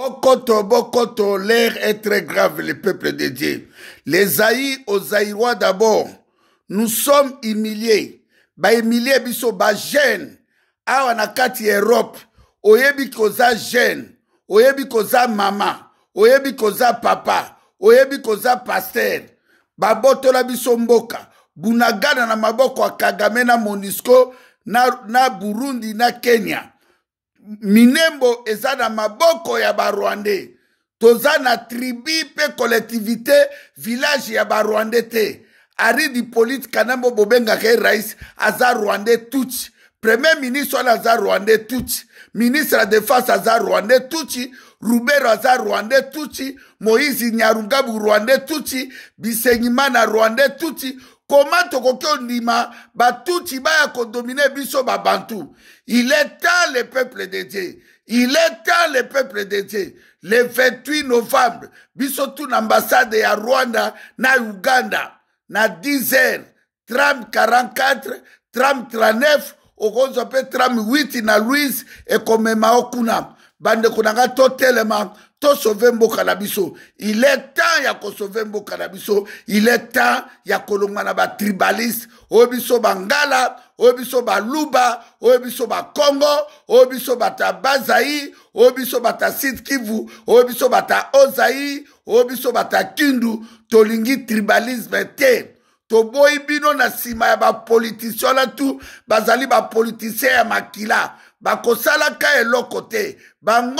Bokoto, Bokoto, l'air est très grave, le peuple de Dieu. Les Aïs aux Aïrois d'abord, nous sommes humiliés. Ba humilié biso, ba gêne. Awa nakati Europe, oyebi koza gêne, oyebi koza mama, oyebi koza papa, oyebi koza pasteur. babotola biso mboka bunagana na maboko ya kagame na monisco na, na burundi na kenya minembo eza na maboko ya barwandais toza na tribu mpe collectivité village ya barwandais te aridi polite kanambo bobengaka ye rais aza rwandais tuchi premier ministre wana aza rwandais tuchi ministre ya défense aza rwandais tuchi rubero aza rwandais tuchi moïse nyarugabu rwandais tuchi bisenyima na rwandais tuchi comment tokoki bah, tout tiba a kodomine biso babantu il est temps le peuple de dieu il est temps le peuple de dieu le 28 novembre biso l'ambassade ambassade à rwanda na uganda na 10 h tram 44 tram 39 au mpe tram 8 na louise et comme kuna bandeko na ngai totelema tosauve mboka na biso il est temps ya kosauve mboka na biso il est temps ya kolongwa na batribaliste oyo biso bangala oyo biso baluba oyo biso bakongo oyo biso bato ya bazai oyo biso bato ya sud kivu oyo biso bato ya ozai oyo biso bato ya kindu tolingi tribalisme te toboyi bino na nsima ya bapolitisien wana tu bazali bapolitisien ya makila bakosalaka eloko te bango